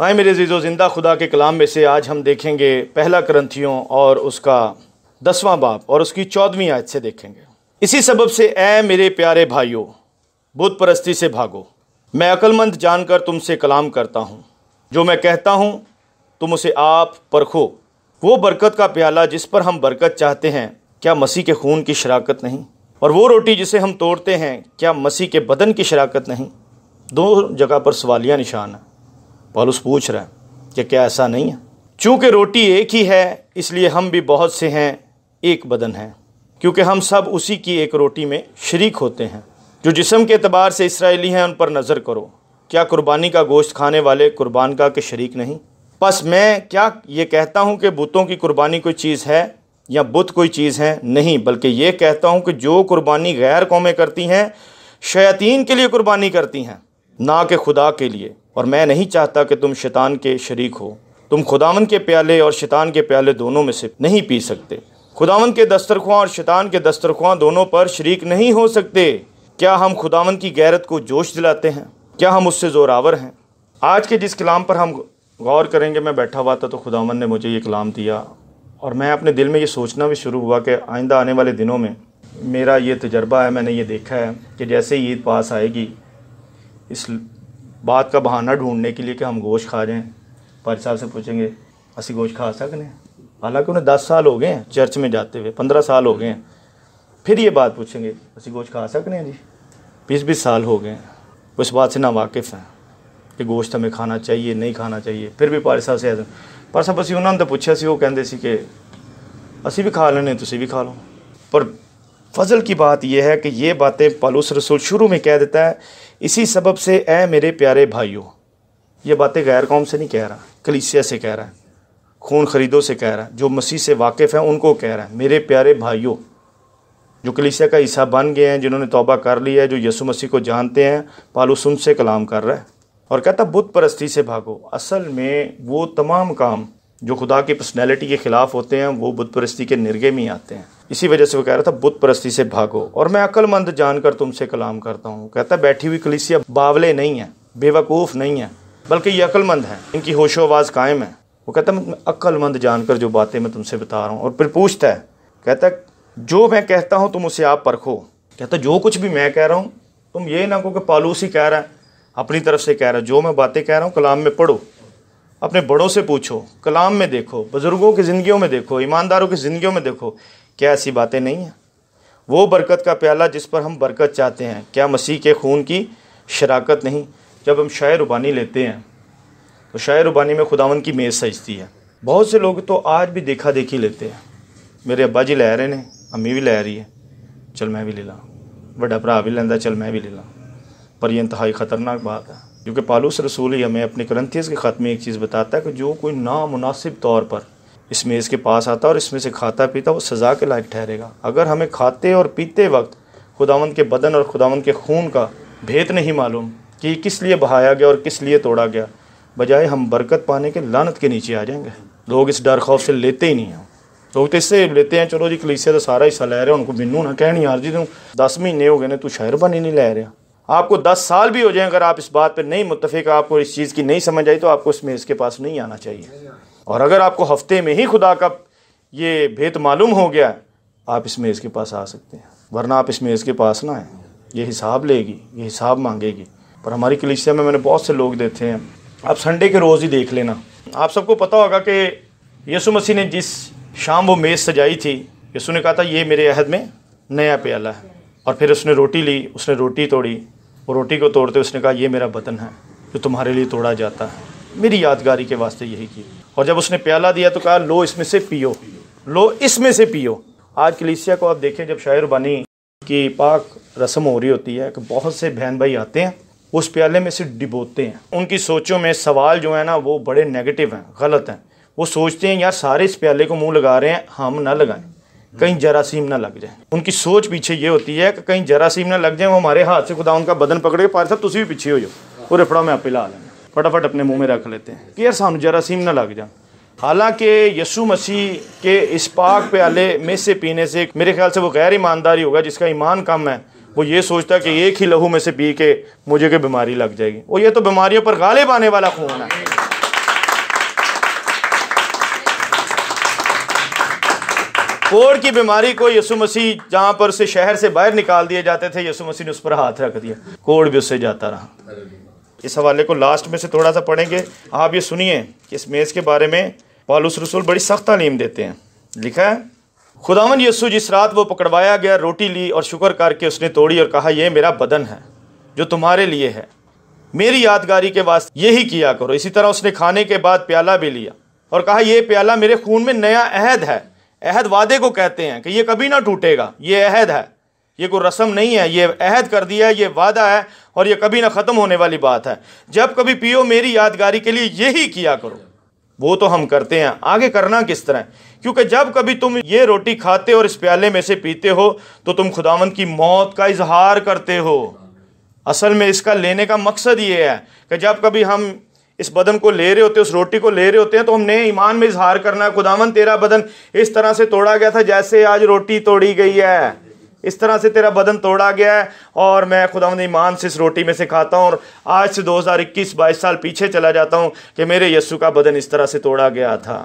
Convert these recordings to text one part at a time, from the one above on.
हाय मेरे जीज़ो ज़िंदा खुदा के कलाम में से आज हम देखेंगे पहला ग्रंथियों और उसका दसवां बाप और उसकी चौदहवीं आयत से देखेंगे इसी सबब से ए मेरे प्यारे भाइयों बुत परस्ती से भागो मैं अक्लमंद जानकर तुमसे कलाम करता हूँ जो मैं कहता हूँ तुम उसे आप परखो वो बरकत का प्याला जिस पर हम बरकत चाहते हैं क्या मसीह के खून की शराकत नहीं और वो रोटी जिसे हम तोड़ते हैं क्या मसीह के बदन की शराकत नहीं दो जगह पर सवालिया निशान है पॉलुस पूछ रहा है कि क्या ऐसा नहीं है चूँकि रोटी एक ही है इसलिए हम भी बहुत से हैं एक बदन हैं क्योंकि हम सब उसी की एक रोटी में शरीक होते हैं जो जिसम के अतबार से इसराइली हैं उन पर नज़र करो क्या कुर्बानी का गोश्त खाने वाले कुर्बान का के शरीक नहीं बस मैं क्या ये कहता हूँ कि बुतों की कुर्बानी कोई चीज़ है या बुत कोई चीज़ है नहीं बल्कि ये कहता हूँ कि जो कुर्बानी गैर कौमें करती हैं शयातीन के लिए कुर्बानी करती हैं ना कि खुदा के लिए और मैं नहीं चाहता कि तुम शैतान के शरीक हो तुम खुदावन के प्याले और शैतान के प्याले दोनों में से नहीं पी सकते खुदावन के दस्तरख्वां और शैतान के दस्तरख्वां दोनों पर शरीक नहीं हो सकते क्या हम खुदावन की गैरत को जोश दिलाते हैं क्या हम उससे जोरावर हैं आज के जिस कलाम पर हम गौर करेंगे मैं बैठा हुआ था तो खुदावन ने मुझे ये कलाम दिया और मैं अपने दिल में ये सोचना भी शुरू हुआ कि आइंदा आने वाले दिनों में मेरा ये तजर्बा है मैंने ये देखा है कि जैसे ईद पास आएगी इस बात का बहाना ढूंढने के लिए कि हम गोश्त खा रहे हैं पारी साहब से पूछेंगे असी गोश्त खा सकते हैं हालांकि उन्हें दस साल हो गए हैं चर्च में जाते हुए पंद्रह साल हो गए हैं फिर ये बात पूछेंगे असी गोश्त खा सकते हैं जी बीस बीस साल हो गए हैं वो इस बात से ना वाकिफ़ हैं कि गोश्त हमें खाना चाहिए नहीं खाना चाहिए फिर भी पारी साहब से पर साहब असी उन्होंने तो पूछा सी वो कहते कि असी भी खा लेने तुम भी खा लो पर फजल की बात यह है कि ये बातें पालूस रसूल शुरू में कह देता है इसी सबब से ए मेरे प्यारे भाइयों ये बातें गैर कौम से नहीं कह रहा कलीसिया से कह रहा है खून खरीदों से कह रहा है जो मसीह से वाकिफ़ हैं उनको कह रहा है मेरे प्यारे भाइयों जो कलीसिया का हिस्सा बन गए हैं जिन्होंने तौबा कर लिया है जो यसु मसीह को जानते हैं सुन से कलाम कर रहा है और कहता बुत परस्ती से भागो असल में वो तमाम काम जो खुदा की पर्सनैलिटी के ख़िलाफ़ होते हैं वो बुत परस्ती के निर्गे में आते हैं इसी वजह से वो कह रहा था बुत परस्ती से भागो और मैं अक्लमंद जानकर तुमसे कलाम करता हूँ कहता बैठी हुई कलिसिया बावले नहीं है बेवकूफ़ नहीं है बल्कि ये अक्लमंद है इनकी होशो आवाज़ कायम है वो कहता है मैं अक्लमंद जानकर जो बातें मैं तुमसे बता रहा हूँ और फिर पूछता है कहता जो मैं कहता हूँ तुम उसे आप परखो कहता जो कुछ भी मैं कह रहा हूँ तुम ये ना कहो कि पालूस ही कह रहा है अपनी तरफ से कह रहा है जो मैं बातें कह रहा हूँ कलाम में पढ़ो अपने बड़ों से पूछो कलाम में देखो बुज़ुर्गों की ज़िंदगियों में देखो ईमानदारों की ज़िंदगियों में देखो क्या ऐसी बातें नहीं हैं वो बरकत का प्याला जिस पर हम बरकत चाहते हैं क्या मसीह के खून की शराकत नहीं जब हम शायर रुबानी लेते हैं तो शायर रुबानी में खुदावन की मेज़ सजती है बहुत से लोग तो आज भी देखा देखी लेते हैं मेरे अब्बा जी लै रहे ने अम्मी भी लै रही है चल मैं भी ले ला बड़ा भरा भी लेंदा चल मैं भी ले ला पर यह इंतहाई ख़तरनाक बात है क्योंकि पालूस रसूल ही हमें अपने ग्रंथियस के ख़त में एक चीज़ बताता है कि जो कोई नामनासिब तौर पर इस मेज़ के पास आता और इसमें से खाता पीता वो सज़ा के लायक ठहरेगा अगर हमें खाते और पीते वक्त खुदावंद के बदन और खुदावंद के खून का भेद नहीं मालूम कि किस लिए बहाया गया और किस लिए तोड़ा गया बजाय हम बरकत पाने के लानत के नीचे आ जाएंगे लोग इस डर खौफ से लेते ही नहीं हैं लोग तो इससे लेते हैं चलो जी कलीसिया तो सारा हिस्सा ले रहे उनको मिनू ना कह नहीं जी तू दस महीने हो गए ना तू शहर बन ही नहीं ले रहा आपको दस साल भी हो जाए अगर आप इस बात पर नहीं मुतफिक आपको इस चीज़ की नहीं समझ आई तो आपको इस मेज़ के पास नहीं आना चाहिए और अगर आपको हफ्ते में ही खुदा का ये भेद मालूम हो गया आप इस मेज़ के पास आ सकते हैं वरना आप इस मेज़ के पास ना आए ये हिसाब लेगी ये हिसाब मांगेगी पर हमारी कलिसिया में मैंने बहुत से लोग देखे हैं आप संडे के रोज़ ही देख लेना आप सबको पता होगा कि यसु मसीह ने जिस शाम वो मेज़ सजाई थी यसु ने कहा था ये मेरे अहद में नया प्याला है और फिर उसने रोटी ली उसने रोटी तोड़ी और रोटी को तोड़ते उसने कहा ये मेरा बतन है जो तुम्हारे लिए तोड़ा जाता है मेरी यादगारी के वास्ते यही की और जब उसने प्याला दिया तो कहा लो इसमें से पियो लो इसमें से पियो आज कलीसिया को आप देखें जब शायर बनी की पाक रस्म हो रही होती है कि बहुत से बहन भाई आते हैं उस प्याले में से डिबोते हैं उनकी सोचों में सवाल जो है ना वो बड़े नेगेटिव हैं गलत हैं वो सोचते हैं यार सारे इस प्याले को मुंह लगा रहे हैं हम ना लगाएं कहीं जरासीम ना लग जाए उनकी सोच पीछे ये होती है कि कहीं जरासीम ना लग जाए वो हमारे हाथ से खुदा उनका बदन पकड़े पार साहब तुम भी पीछे हो जाओ वो रेफड़ा में आप ला लें फटाफट अपने मुंह में रख लेते हैं कि यार सानू जरासीम ना लग जा हालांकि यसु मसीह के इस पाक प्याले में से पीने से मेरे ख्याल से वो गैर ईमानदारी होगा जिसका ईमान कम है वो ये सोचता कि एक ही लहू में से पी के मुझे के बीमारी लग जाएगी और ये तो बीमारियों पर गाले पाने वाला खून है कोड़ की बीमारी को यसु मसीह जहाँ पर से शहर से बाहर निकाल दिए जाते थे यसु मसीह ने उस पर हाथ रख दिया कोड़ भी उससे जाता रहा इस हवाले को लास्ट में से थोड़ा सा पढ़ेंगे आप ये सुनिए कि इस मेज़ के बारे में पालूस रसूल बड़ी सख्त तालीम देते हैं लिखा है खुदावन यसु जिस रात वो पकड़वाया गया रोटी ली और शुक्र करके उसने तोड़ी और कहा यह मेरा बदन है जो तुम्हारे लिए है मेरी यादगारी के वास्ते यही किया करो इसी तरह उसने खाने के बाद प्याला भी लिया और कहा यह प्याला मेरे खून में नया अहद है अहद वादे को कहते हैं कि यह कभी ना टूटेगा ये अहद है ये कोई रस्म नहीं है ये अहद कर दिया है ये वादा है और यह कभी ना ख़त्म होने वाली बात है जब कभी पियो मेरी यादगारी के लिए यही किया करो वो तो हम करते हैं आगे करना किस तरह क्योंकि जब कभी तुम ये रोटी खाते और इस प्याले में से पीते हो तो तुम खुदावन की मौत का इजहार करते हो असल में इसका लेने का मकसद ये है कि जब कभी हम इस बदन को ले रहे होते उस रोटी को ले रहे होते हैं तो हमने ईमान में इजहार करना है खुदावन तेरा बदन इस तरह से तोड़ा गया था जैसे आज रोटी तोड़ी गई है इस तरह से तेरा बदन तोड़ा गया है और मैं खुदा ईमान से इस रोटी में से खाता हूँ और आज से 2021 22 साल पीछे चला जाता हूँ कि मेरे यस्सु का बदन इस तरह से तोड़ा गया था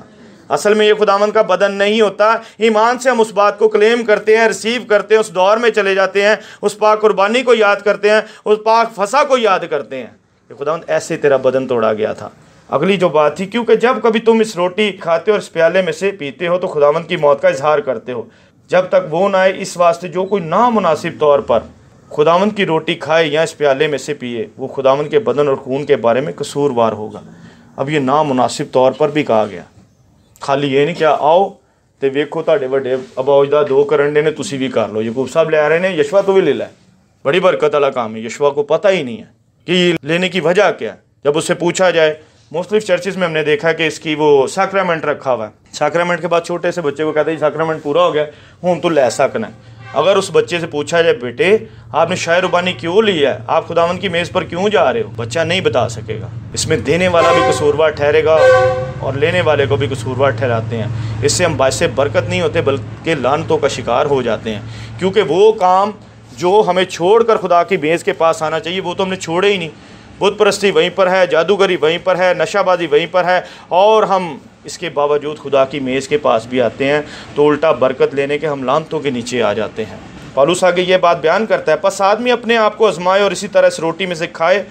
असल में ये खुदावन का बदन नहीं होता ईमान से हम उस बात को क्लेम करते हैं रिसीव करते हैं उस दौर में चले जाते हैं उस पाक कुर्बानी को याद करते हैं उस पाक फसा को याद करते हैं कि खुदावन ऐसे तेरा बदन तोड़ा गया था अगली जो बात थी क्योंकि जब कभी तुम इस रोटी खाते हो और इस प्याले में से पीते हो तो खुदावन की मौत का इजहार करते हो जब तक वो ना आए इस वास्ते जो कोई नामनासिब तौर पर खुदावन की रोटी खाए या इस प्याले में से पिए वो खुदावन के बदन और खून के बारे में कसूरवार होगा अब ये नामनासिब तौर पर भी कहा गया खाली ये नहीं क्या आओ तो वेखो ਤੁਹਾਡੇ वे ਅਬੌਜ दो ਦੋ ਕਰਨ ने तुम भी कर लो यकूब साहब ले आ रहे हैं यशवा तो भी ले लै बड़ी बरकत ਵਾਲਾ काम है यशवा को पता ही नहीं है कि लेने की वजह क्या है जब उससे पूछा जाए मोस्टली चर्चेज में हमने देखा कि इसकी वो सैक्रामेंट रखा हुआ है सैक्रामेंट के बाद छोटे से बच्चे को कहते हैं साक्रामेंट पूरा हो गया हूँ तो ले सकना है अगर उस बच्चे से पूछा जाए बेटे आपने शायर रुबानी क्यों लिया है आप खुदावन की मेज़ पर क्यों जा रहे हो बच्चा नहीं बता सकेगा इसमें देने वाला भी कसूरवार ठहरेगा और लेने वाले को भी कसूरवार ठहराते हैं इससे हम बायस बरकत नहीं होते बल्कि लानतों का शिकार हो जाते हैं क्योंकि वो काम जो हमें छोड़ कर खुदा की मेज़ के पास आना चाहिए वो तो हमने छोड़े ही नहीं बुत परस्ती वहीं पर है जादूगरी वहीं पर है नशाबाजी वहीं पर है और हम इसके बावजूद खुदा की मेज़ के पास भी आते हैं तो उल्टा बरकत लेने के हम लानतों के नीचे आ जाते हैं पालूस आगे ये बात बयान करता है बस आदमी अपने आप को आजमाए और इसी तरह इस रोटी में से खाए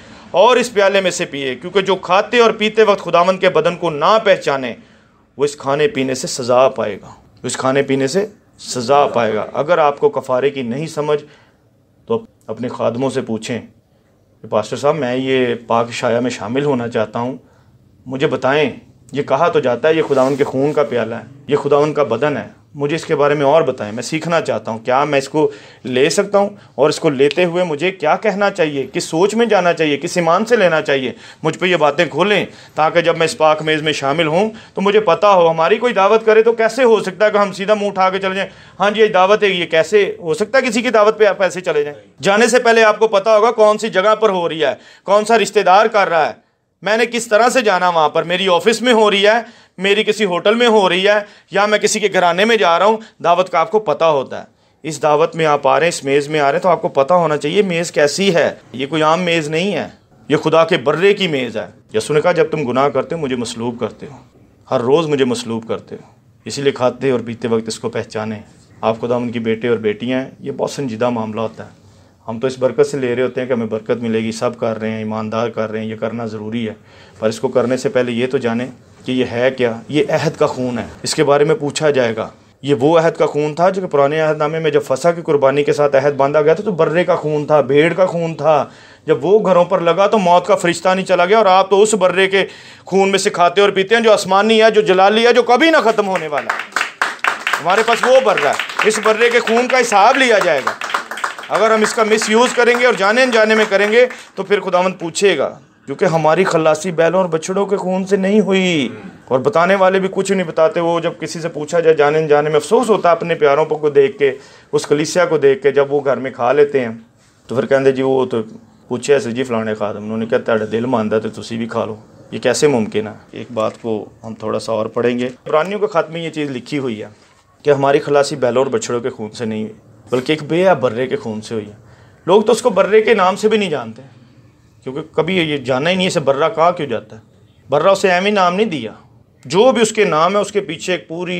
और इस प्याले में से पिए क्योंकि जो खाते और पीते वक्त खुदावन के बदन को ना पहचाने वो इस खाने पीने से सज़ा पाएगा इस खाने पीने से सज़ा पाएगा अगर आपको कफारे की नहीं समझ तो अपने खादमों से पूछें पास्टर साहब मैं ये पाक शाया में शामिल होना चाहता हूँ मुझे बताएं ये कहा तो जाता है ये खुदावन के खून का प्याला है ये खुदावन का बदन है मुझे इसके बारे में और बताएं मैं सीखना चाहता हूँ क्या मैं इसको ले सकता हूँ और इसको लेते हुए मुझे क्या कहना चाहिए किस सोच में जाना चाहिए किस ईमान से लेना चाहिए मुझ पर ये बातें खोलें ताकि जब मैं इस पाक मेज़ में शामिल हूँ तो मुझे पता हो हमारी कोई दावत करे तो कैसे हो सकता है कि हम सीधा मुँह उठा के चले जाएँ हाँ जी ये दावत है ये कैसे हो सकता है किसी की दावत पर आप ऐसे चले जाएँ जाने से पहले आपको पता होगा कौन सी जगह पर हो रही है कौन सा रिश्तेदार कर रहा है मैंने किस तरह से जाना वहाँ पर मेरी ऑफिस में हो रही है मेरी किसी होटल में हो रही है या मैं किसी के घराने में जा रहा हूँ दावत का आपको पता होता है इस दावत में आप आ रहे हैं इस मेज़ में आ रहे हैं तो आपको पता होना चाहिए मेज़ कैसी है ये कोई आम मेज़ नहीं है ये खुदा के बर्रे की मेज़ है यसु ने कहा जब तुम गुनाह करते हो मुझे मसलूब करते हो हर रोज़ मुझे मसलूब करते हो इसीलिए खाते और पीते वक्त इसको पहचाने आप खुदा उनकी बेटे और बेटियाँ हैं ये बहुत संजीदा मामला होता है हम तो इस बरकत से ले रहे होते हैं कि हमें बरकत मिलेगी सब कर रहे हैं ईमानदार कर रहे हैं ये करना ज़रूरी है पर इसको करने से पहले ये तो जाने कि ये है क्या ये अहद का खून है इसके बारे में पूछा जाएगा ये वो अहद का खून था जो कि पुराने अहदनामे में जब फसा की कुर्बानी के साथ अहद बांधा गया था तो बर्रे का खून था भेड़ का खून था जब वो घरों पर लगा तो मौत का फरिश्ता नहीं चला गया और आप तो उस बर्रे के खून में से खाते और पीते हैं जो आसमानी है जो जलाली है जो कभी ना ख़त्म होने वाला है हमारे पास वो बर्रा है इस बर्रे के खून का हिसाब लिया जाएगा अगर हम इसका मिस यूज़ करेंगे और जाने जाने में करेंगे तो फिर खुदावंद पूछेगा क्योंकि हमारी खलासी बैलों और बछड़ों के खून से नहीं हुई और बताने वाले भी कुछ नहीं बताते वो जब किसी से पूछा जाए जाने जाने में अफसोस होता है अपने प्यारों को देख के उस कलिसिया को देख के जब वो घर में खा लेते हैं तो फिर कहते जी वो तो पूछे ऐसे जी फलाने खादम उन्होंने कहा तेरा दिल मानता तो तुम भी खा लो ये कैसे मुमकिन है एक बात को हम थोड़ा सा और पढ़ेंगे पुरानियों के खात में ये चीज़ लिखी हुई है कि हमारी खलासी बैलों और बछड़ों के खून से नहीं हुई बल्कि एक बे बर्रे के खून से हुई है लोग तो उसको बर्रे के नाम से भी नहीं जानते क्योंकि कभी ये जाना ही नहीं इसे बर्रा कहा क्यों जाता है बर्रा उसे एम नाम नहीं दिया जो भी उसके नाम है उसके पीछे एक पूरी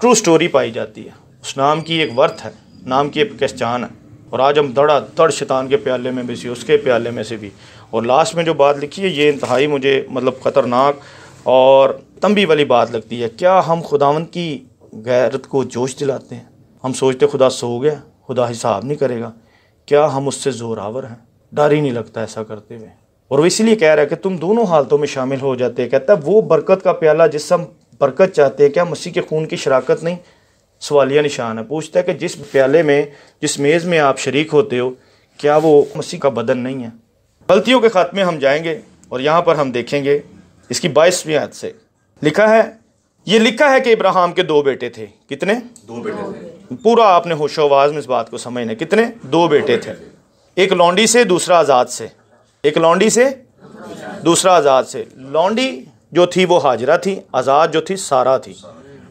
ट्रू स्टोरी पाई जाती है उस नाम की एक वर्थ है नाम की एक पहचान है और आज हम दड़ा दड़ शैतान के प्याले में भी सी उसके प्याले में से भी और लास्ट में जो बात लिखी है ये इंतहाई मुझे मतलब ख़तरनाक और तंबी वाली बात लगती है क्या हम खुदावंत की गैरत को जोश दिलाते हैं हम सोचते खुदा सो गया खुदा हिसाब नहीं करेगा क्या हम उससे जोरावर हैं डर ही नहीं लगता ऐसा करते हुए और वो इसलिए कह रहा है कि तुम दोनों हालतों में शामिल हो जाते हैं कहता है वो बरकत का प्याला जिस हम बरकत चाहते हैं क्या मसीह के खून की शराकत नहीं सवालिया निशान है पूछता है कि जिस प्याले में जिस मेज़ में आप शरीक होते हो क्या वो मसीह का बदन नहीं है गलतियों के खात्मे हम जाएंगे और यहाँ पर हम देखेंगे इसकी बाईसवीं आयत से लिखा है ये लिखा है कि इब्राहिम के दो बेटे थे कितने दो बेटे थे पूरा आपने होशोवाज में इस बात को समझना कितने दो बेटे थे एक लौंडी से दूसरा आज़ाद से एक लौंडी से दूसरा आज़ाद से लौंडी जो थी वो हाजरा थी आज़ाद जो थी सारा थी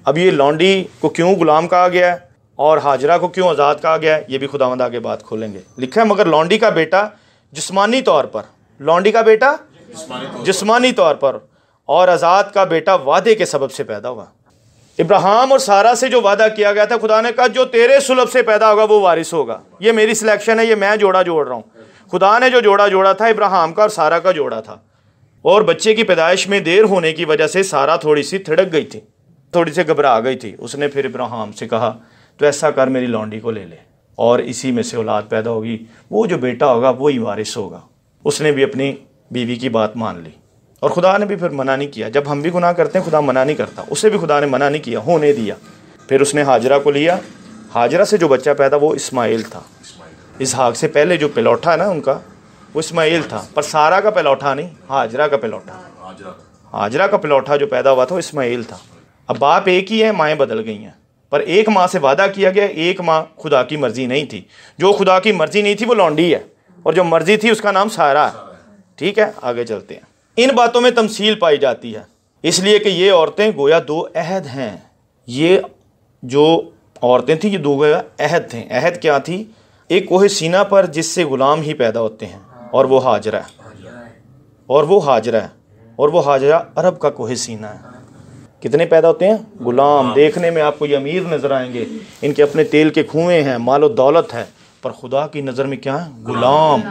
अब ये लौंडी को क्यों गुलाम कहा गया है और हाजरा को क्यों आज़ाद कहा गया है ये भी खुदावंद आगे बात खोलेंगे लिखा है मगर लौंडी का बेटा जिस्मानी तौर पर लौंडी का बेटा जिस्मानी तौर पर और आज़ाद का बेटा वादे के सबब से पैदा हुआ इब्राहिम और सारा से जो वादा किया गया था खुदा ने कहा जो तेरे सुलभ से पैदा होगा वो वारिस होगा ये मेरी सिलेक्शन है ये मैं जोड़ा जोड़ रहा हूँ खुदा ने जो जोड़ा जोड़ा था इब्राहिम का और सारा का जोड़ा था और बच्चे की पैदाइश में देर होने की वजह से सारा थोड़ी सी थिड़क गई थी थोड़ी सी घबरा गई थी उसने फिर इब्राहिम से कहा तो ऐसा कर मेरी लौंडी को ले ले और इसी में से औलाद पैदा होगी वो जो बेटा होगा वही वारिस होगा उसने भी अपनी बीवी की बात मान ली और खुदा ने भी फिर मना नहीं किया जब हम भी गुनाह करते हैं खुदा मना नहीं करता उसे भी खुदा ने मना नहीं किया होने दिया फिर उसने हाजरा को लिया हाजरा से जो बच्चा पैदा वो इस्माइल था इसहाक से पहले जो पिलौठा है ना उनका वो इस्माइल था पर सारा का पिलौठा नहीं हाजरा का पिलौठा हाजरा का पिलौठा जो पैदा हुआ था वो इस्माइल था अब बाप एक ही है माएँ बदल गई हैं पर एक माँ से वादा किया गया एक माँ खुदा की मर्ज़ी नहीं थी जो खुदा की मर्ज़ी नहीं थी वो लौंडी है और जो मर्ज़ी थी उसका नाम सारा है ठीक है आगे चलते हैं इन बातों में तमसील पाई जाती है इसलिए कि ये औरतें गोया दो अहद हैं ये जो औरतें थी ये दो गोया अहद थे अहद क्या थी एक कोहे सीना पर जिससे ग़ुलाम ही पैदा होते हैं और वो हाजरा है और वो हाजरा है और वो हाजरा अरब का कोहे सीना है कितने पैदा होते हैं गुलाम देखने में आपको ये अमीर नज़र आएंगे इनके अपने तेल के कुएँ हैं मालो दौलत है पर खुदा की नज़र में क्या है गुलाम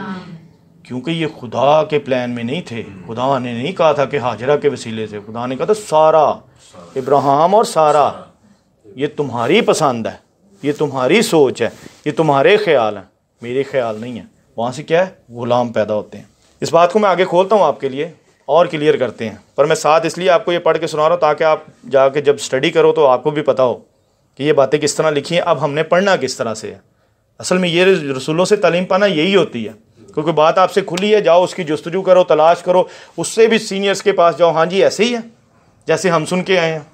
क्योंकि ये खुदा के प्लान में नहीं थे खुदा ने नहीं कहा था कि हाजरा के वसीले से खुदा ने कहा था सारा इब्राहिम और सारा ये तुम्हारी पसंद है ये तुम्हारी सोच है ये तुम्हारे ख्याल हैं मेरे ख्याल नहीं है वहाँ से क्या है ग़ुलाम पैदा होते हैं इस बात को मैं आगे खोलता हूँ आपके लिए और क्लियर करते हैं पर मैं साथ इसलिए आपको ये पढ़ के सुना रहा हूँ ताकि आप जाके जब स्टडी करो तो आपको भी पता हो कि ये बातें किस तरह लिखी हैं अब हमने पढ़ना किस तरह से है असल में ये रसूलों से तलीम पाना यही होती है क्योंकि बात आपसे खुली है जाओ उसकी जस्तजू करो तलाश करो उससे भी सीनियर्स के पास जाओ हाँ जी ऐसे ही है जैसे हम सुन के आए हैं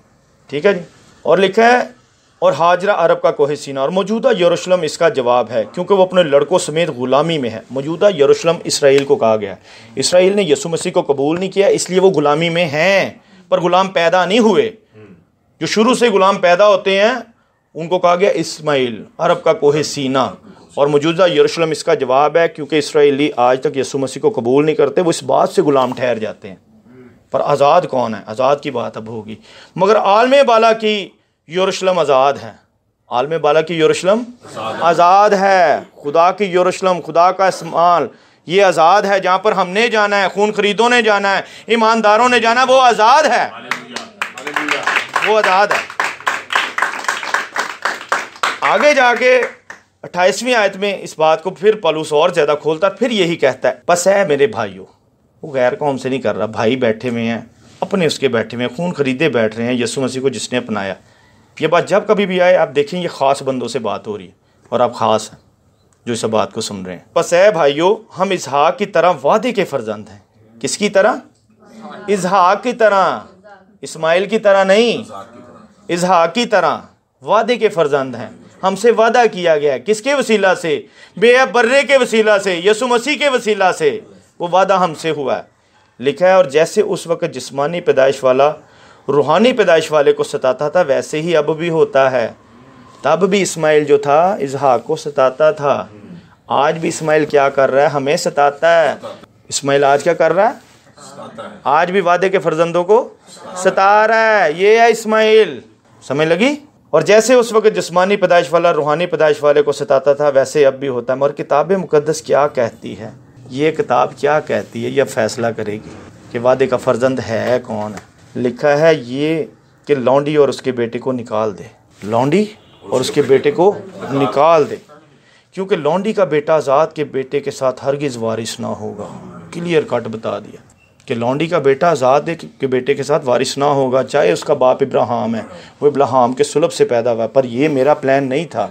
ठीक है जी और लिखा है और हाजरा अरब का कोह सीना और मौजूदा यरूशलेम इसका जवाब है क्योंकि वो अपने लड़कों समेत ग़ुलामी में है मौजूदा यरूशलेम इसराइल को कहा गया है इसराइल ने यसु मसीह को कबूल नहीं किया इसलिए वो ग़ुलामी में हैं पर ग़ुलाम पैदा नहीं हुए जो शुरू से ग़ुलाम पैदा होते हैं उनको कहा गया इसमाइल अरब का कोह सीना और मौजूदा यरूशलम इसका जवाब है क्योंकि इसराइली आज तक यसु मसीह को कबूल नहीं करते वो इस बात से ग़ुलाम ठहर जाते हैं पर आज़ाद कौन है आज़ाद की बात अब होगी मगर आलम बाला की यरूशलम आज़ाद है आलम बाला की यरूशलम आज़ाद है खुदा की यरूशलम खुदा का इस्तेमाल ये आज़ाद है जहाँ पर हमने जाना है खून खरीदों ने जाना है ईमानदारों ने जाना है वो आज़ाद है वो आज़ाद है आगे जाके अट्ठाईसवीं आयत में इस बात को फिर पलूस और ज़्यादा खोलता फिर यही कहता है बस है मेरे भाइयों वो गैर कौम से नहीं कर रहा भाई बैठे हुए हैं अपने उसके बैठे हुए हैं खून खरीदे बैठ रहे हैं यसु मसीह को जिसने अपनाया ये बात जब कभी भी आए आप देखें ये ख़ास बंदों से बात हो रही है और आप ख़ास हैं जो इस बात को सुन रहे हैं बस है भाइयों हम इजहाक की तरह वादे के फर्जंद हैं किसकी तरह इजहाक की तरह इस्माइल की तरह नहीं इजहाक की तरह वादे के फर्जंद हैं हमसे वादा किया गया है किसके वसीला से बेअब बर्रे के वसीला से यसु मसीह के वसीला से वो वादा हमसे हुआ है लिखा है और जैसे उस वक्त जिस्मानी पैदाइश वाला रूहानी पैदाइश वाले को सताता था वैसे ही अब भी होता है तब भी इसमाइल जो था इजहा को सताता था आज भी इसमाइल क्या कर रहा है हमें सताता है इसमाइल आज क्या कर रहा है आज भी वादे के फर्जंदों को सता रहा है ये है इसमाइल समय लगी और जैसे उस वक्त जिसमानी पैदाइश वाला रूहानी पैदाइश वाले को सताता था वैसे अब भी होता है मगर किताब मुकदस क्या कहती है ये किताब क्या कहती है यह फैसला करेगी कि वादे का फर्जंद है कौन है लिखा है ये कि लौंडी और उसके बेटे को निकाल दे लौंडी और उसके बेटे को निकाल दे क्योंकि लौंडी का बेटा आज़ाद के बेटे के साथ हरगिज़ वारिस ना होगा क्लियर कट बता दिया कि लौंडी का बेटा आज़ाद के बेटे के साथ वारिस ना होगा चाहे उसका बाप इब्राहम है वो इब्राहम के सुलभ से पैदा हुआ पर यह मेरा प्लान नहीं था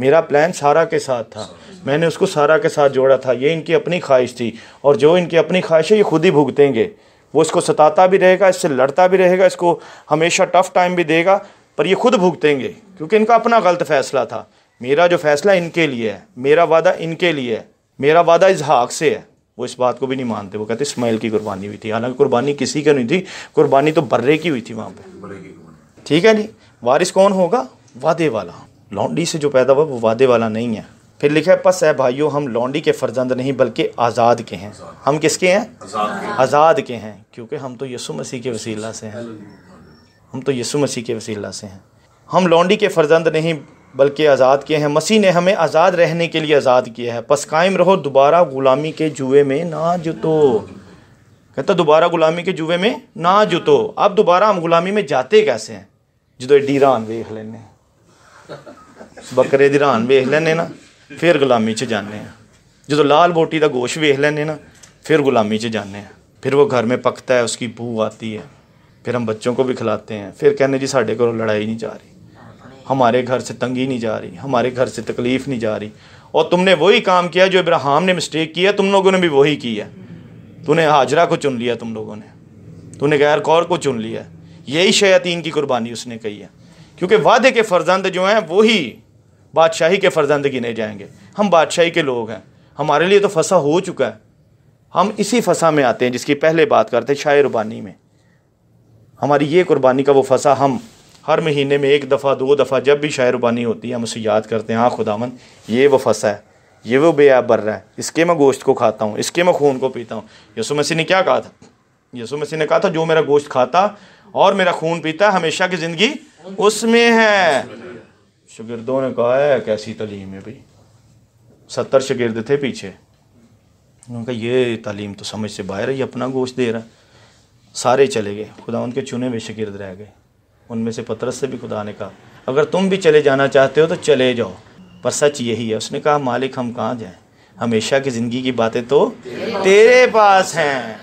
मेरा प्लान सारा के साथ था मैंने उसको सारा के साथ जोड़ा था ये इनकी अपनी ख्वाहिश थी और जो इनकी अपनी ख्वाहिश है ये खुद ही भुगतेंगे वो इसको सताता भी रहेगा इससे लड़ता भी रहेगा इसको हमेशा टफ़ टाइम भी देगा पर ये खुद भुगतेंगे क्योंकि इनका अपना गलत फ़ैसला था मेरा जो फ़ैसला इनके लिए है मेरा वादा इनके लिए है मेरा वादा इसहाक से है वो इस बात को भी नहीं मानते वो कहते इस्माइल की कुर्बानी हुई थी हालांकि कुर्बानी किसी की नहीं थी कुर्बानी तो बर्रे की हुई थी वहाँ पर ठीक है जी वारिस कौन होगा वादे वाला लॉन्डी से जो पैदा हुआ वो वादे वाला नहीं है फिर लिखा है पस है भाइयों हम लॉन्डी के फर्जंद नहीं बल्कि आज़ाद के हैं हम किसके हैं आज़ाद के हैं क्योंकि हम तो यसु तो मसीह के वसीला से हैं हम तो यसु मसीह के वसीला से हैं हम लॉन्डी के फर्जंद नहीं बल्कि आज़ाद किए हैं मसीह ने हमें आज़ाद रहने के लिए आज़ाद किया है बस कायम रहो दोबारा ग़ुलामी के जुए में ना जुतो कहता दोबारा ग़ुलामी के जुए में ना जुतो अब दोबारा हम ग़ुलामी में जाते कैसे हैं जो डीरान वेख लेने बकरे दी वेख लें ना फिर गुलामी च जाने जो लाल बोटी का गोश वेख लेने ना फिर गुलामी च जाने फिर वो घर में पकता है उसकी बू आती है फिर हम बच्चों को भी खिलाते हैं फिर कहने जी साढ़े को लड़ाई नहीं जा रही हमारे घर से तंगी नहीं जा रही हमारे घर से तकलीफ़ नहीं जा रही और तुमने वही काम किया जो इब्राहिम ने मिस्टेक किया तुम लोगों ने भी वही किया तूने हाजरा को चुन लिया तुम लोगों ने तूने गैर कौर को चुन लिया यही शयातीन की कुर्बानी उसने कही है क्योंकि वादे के फर्जंद जो हैं वही बादशाही के फर्जंद गिने जाएंगे हम बादशाही के लोग हैं हमारे लिए तो फसा हो चुका है हम इसी फसा में आते हैं जिसकी पहले बात करते हैं शाह रुबानी में हमारी ये कुर्बानी का वो फसा हम हर महीने में एक दफ़ा दो दफ़ा जब भी शायर होती है हम उसे याद करते हैं हाँ खुदामन ये वो फंसा है ये वो बेआब बर रहा है इसके मैं गोश्त को खाता हूँ इसके मैं खून को पीता हूँ यसु मसीह ने क्या कहा था यसु मसीह ने कहा था जो मेरा गोश्त खाता और मेरा खून पीता हमेशा की ज़िंदगी उसमें है शगिरदों ने कहा है कैसी तलीम है भाई सत्तर शगिरद थे पीछे उन्होंने कहा ये तालीम तो समझ से बाहर है ये अपना गोश्त दे रहा है सारे चले गए खुदा उनके चुने हुए शगिरद रह गए उनमें से पतरस से भी खुदा ने कहा अगर तुम भी चले जाना चाहते हो तो चले जाओ पर सच यही है उसने कहा मालिक हम कहाँ जाएं हमेशा की ज़िंदगी की बातें तो तेरे पास हैं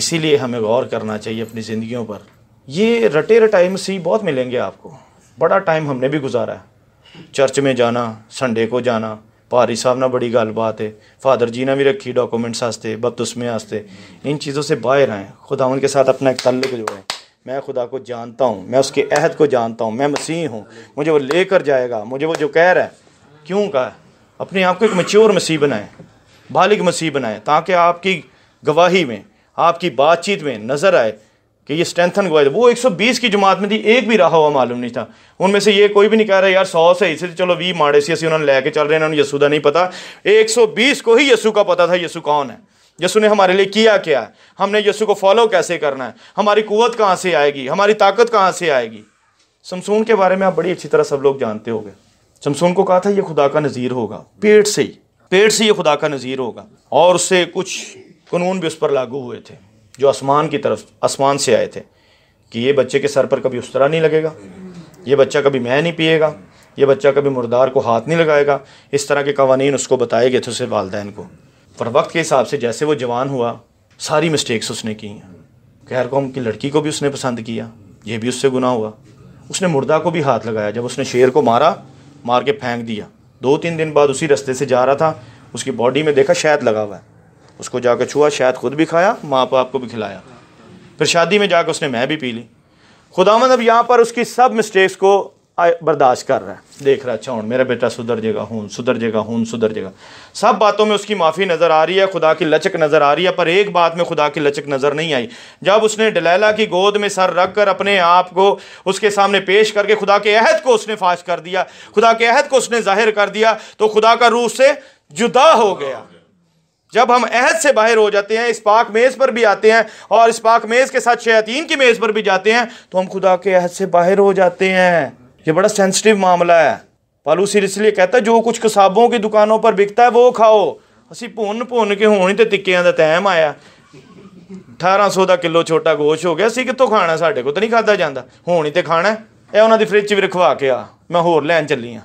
इसीलिए हमें गौर करना चाहिए अपनी ज़िंदगी पर ये रटे रटाई मसीह बहुत मिलेंगे आपको बड़ा टाइम हमने भी गुजारा है चर्च में जाना संडे को जाना पारी साहब ना बड़ी गल बात है फादर जी ने भी रखी डॉक्यूमेंट्स आस्ते बपतुस्मे आस्ते इन चीज़ों से बाहर आएँ खुदा उनके साथ अपना एक तल्लुक जोड़ें मैं खुदा को जानता हूँ मैं उसके अहद को जानता हूँ मैं मसीह हूँ मुझे वो ले कर जाएगा मुझे वो जो कह रहा है क्यों कहा है अपने आप को एक मच्योर मसीह बनाएं बालिग मसीह बनाएं ताकि आपकी गवाही में आपकी बातचीत में नज़र आए कि ये स्ट्रेंथन गवाही वो 120 की जमात में थी एक भी रहा हुआ मालूम नहीं था उनमें से ये कोई भी नहीं कह रहा यार सौ से इसलिए चलो वी माड़े सी उन्होंने लेके चल रहे हैं उन्होंने यसुदा नहीं पता एक को ही यसू का पता था यसु कौन है यसु ने हमारे लिए किया क्या है हमने यसु को फॉलो कैसे करना है हमारी कुवत कहाँ से आएगी हमारी ताकत कहाँ से आएगी शमसून के बारे में आप बड़ी अच्छी तरह सब लोग जानते हो शमसून को कहा था ये खुदा का नज़ीर होगा पेट से ही पेट से ये खुदा का नज़ीर होगा और उससे कुछ कानून भी उस पर लागू हुए थे जो आसमान की तरफ आसमान से आए थे कि ये बच्चे के सर पर कभी उस तरह नहीं लगेगा ये बच्चा कभी मैं नहीं पिएगा ये बच्चा कभी मुर्दार को हाथ नहीं लगाएगा इस तरह के कवानीन उसको बताए गए थे उसे वालदेन को पर वक्त के हिसाब से जैसे वो जवान हुआ सारी मिस्टेक्स उसने की खैर कौम की लड़की को भी उसने पसंद किया ये भी उससे गुना हुआ उसने मुर्दा को भी हाथ लगाया जब उसने शेर को मारा मार के फेंक दिया दो तीन दिन बाद उसी रास्ते से जा रहा था उसकी बॉडी में देखा शायद लगा हुआ है उसको जाकर छुआ शायद खुद भी खाया माँ बाप को भी खिलाया फिर शादी में जाकर उसने मैं भी पी ली खुदा अब यहाँ पर उसकी सब मिस्टेक्स को बर्दाश्त कर रहा है देख रहा है अच्छा हूँ मेरा बेटा सुधर जाएगा हूँ सुधर जाएगा हूँ सुधर जाएगा सब बातों में उसकी माफ़ी नज़र आ रही है खुदा की लचक नज़र आ रही है पर एक बात में खुदा की लचक नज़र नहीं आई जब उसने डलैला की गोद में सर रख कर अपने आप को उसके सामने पेश करके खुदा के अहद को उसने फाश कर दिया खुदा के अहद को उसने जाहिर कर दिया तो खुदा का रूह से जुदा हो गया जब हम अहद से बाहर हो जाते हैं इस पाक मेज़ पर भी आते हैं और इस पाक मेज़ के साथ शयातीन की मेज़ पर भी जाते हैं तो हम खुदा के अहद से बाहर हो जाते हैं ये बड़ा सेंसिटिव मामला है पालू सिर इसलिए कहता है जो कुछ कसाबों की दुकानों पर बिकता है वो खाओ असी भुन भुन के ਹੁਣ ਹੀ ਤੇ ਟਿੱਕਿਆਂ ਦਾ ਟਾਈਮ ਆਇਆ 1800 ਦਾ ਕਿਲੋ ਛੋਟਾ ਗੋਸ਼ ਹੋ ਗਿਆ ਅਸੀਂ ਕਿੱਥੋਂ ਖਾਣਾ ਸਾਡੇ ਕੋਲ ਤਾਂ ਨਹੀਂ ਖਾਦਾ ਜਾਂਦਾ ਹੁਣ ਹੀ ਤੇ ਖਾਣਾ ਇਹ ਉਹਨਾਂ ਦੀ ਫ੍ਰਿਜ 'ਚ ਵੀ ਰਖਵਾ ਕੇ ਆ ਮੈਂ ਹੋਰ ਲੈਣ ਚੱਲੀ ਆ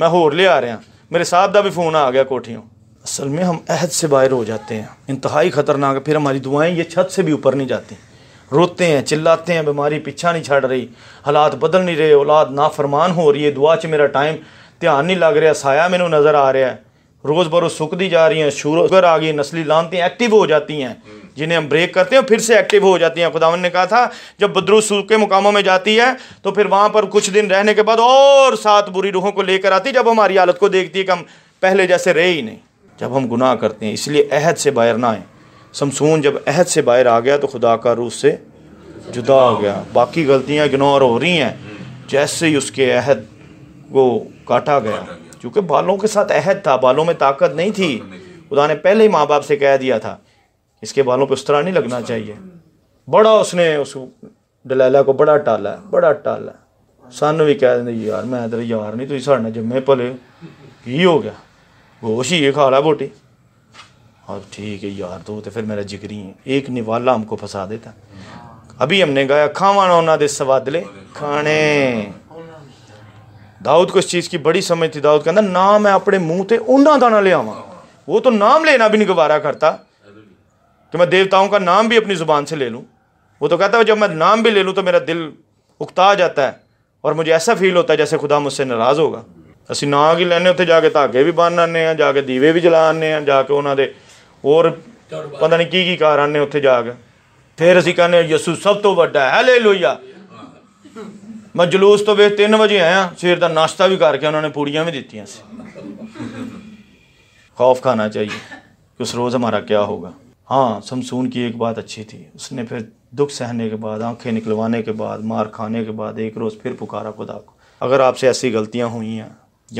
ਮੈਂ ਹੋਰ ਲਿਆ ਰਿਆਂ मेरे साहब का भी फ़ोन आ गया कोठियों असल में हम अहद से बाहर हो जाते हैं इंतहाई ख़तरनाक फिर हमारी दुआएं ये छत से भी ऊपर नहीं जाती रोते हैं चिल्लाते हैं बीमारी पीछा नहीं छड़ रही हालात बदल नहीं रहे औलाद नाफरमान हो रही है दुआ च मेरा टाइम ध्यान नहीं लग रहा साया मैनू नज़र आ रहा है रोज़ बरोज़ दी जा रही हैं शुगर आ गई नस्ली लानती एक्टिव हो जाती हैं जिन्हें हम ब्रेक करते हैं फिर से एक्टिव हो जाती हैं खुदावन ने कहा था जब बद्रूस के मुकामों में जाती है तो फिर वहाँ पर कुछ दिन रहने के बाद और सात बुरी रूहों को लेकर आती जब हमारी हालत को देखती है कि हम पहले जैसे रहे ही नहीं जब हम गुनाह करते हैं इसलिए अहद से बाहर ना आएँ समसून जब अहद से बाहर आ गया तो खुदा का रूस से जुदा हो गया बाकी गलतियाँ इग्नोर हो रही हैं जैसे ही उसके अहद को काटा गया क्योंकि बालों के साथ अहद था बालों में ताकत नहीं थी खुदा ने पहले ही माँ बाप से कह दिया था इसके बालों पर उस तरह नहीं लगना चाहिए बड़ा उसने उस डलैला को बड़ा टाला बड़ा टाला सन भी कह दें यार मैं तेरे यार नहीं तो साढ़े जमे भले ही हो गया गोश ही खा ला बोटी और ठीक है यार दो तो फिर मेरा जिगरी है एक निवाला हमको फंसा देता अभी हमने गाया खावाना उन्होंने सवादले खाने दाऊद को इस चीज़ की बड़ी समझ थी दाऊद कहना ना मैं अपने मुंह से उन्होंने दाना ना ले आवा वो तो नाम लेना भी नहीं गवारा करता कि तो मैं देवताओं का नाम भी अपनी ज़ुबान से ले लूँ वो तो कहता है जब मैं नाम भी ले लूँ तो मेरा दिल उकता जाता है और मुझे ऐसा फील होता है जैसे खुदा मुझसे नाराज़ होगा असं ना ही ਲੈਨੇ ਉੱਥੇ जाके धागे भी बन आने जाके दीवे भी जला आने जाके उन्होंने और पता नहीं की ਕੀ ਕਾਰਨ ਨੇ ਉੱਥੇ ਜਾ ਕੇ ਫਿਰ ਅਸੀਂ ਕਹਿੰਦੇ ਯਿਸੂ ਸਭ ਤੋਂ ਵੱਡਾ ਹੈ ਹਾਲੇਲੂਇਆ ਮੈਂ ਜਲੂਸ ਤੋਂ ਵੇਖ 3 ਵਜੇ ਆਇਆ ਸਵੇਰ ਦਾ ਨਾਸ਼ਤਾ ਵੀ ਕਰਕੇ ਉਹਨਾਂ ਨੇ ਪੂੜੀਆਂ ਵੀ खौफ खाना चाहिए उस रोज़ हमारा क्या होगा हाँ समसून की एक बात अच्छी थी उसने फिर दुख सहने के बाद आंखें निकलवाने के बाद मार खाने के बाद एक रोज़ फिर पुकारा खुदा को अगर आपसे ऐसी गलतियाँ हुई हैं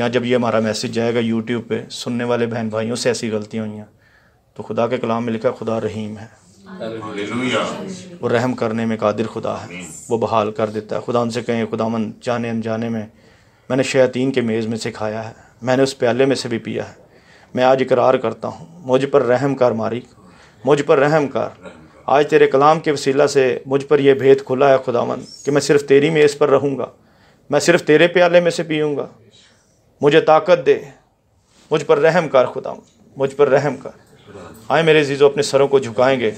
या जब ये हमारा मैसेज जाएगा यूट्यूब पे सुनने वाले बहन भाइयों से ऐसी गलतियाँ हुई हैं तो खुदा के कलाम में लिखा खुदा रहीम है वो रहम करने में कादिर खुदा है वो बहाल कर देता है खुदा उनसे कहें खुदामन जाने अनजाने में मैंने शैतीन के मेज़ में से खाया है मैंने उस प्याले में से भी पिया है मैं आज इकरार करता हूँ मुझ पर रहम कर मारिक मुझ पर रहम कर आज तेरे कलाम के वसीला से मुझ पर यह भेद खुला है खुदावन कि मैं सिर्फ़ तेरी मेज़ पर रहूँगा मैं सिर्फ़ तेरे प्याले में से पीऊँगा मुझे ताकत दे मुझ पर रहम कर खुदा मुझ पर रहम कर आए मेरे जीजो अपने सरों को झुकाएंगे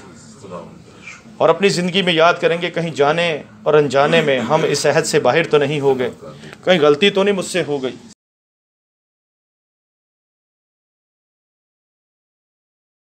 और अपनी ज़िंदगी में याद करेंगे कहीं जाने और अनजाने में हम इस अहद से बाहर तो नहीं हो गए कहीं गलती तो नहीं मुझसे हो गई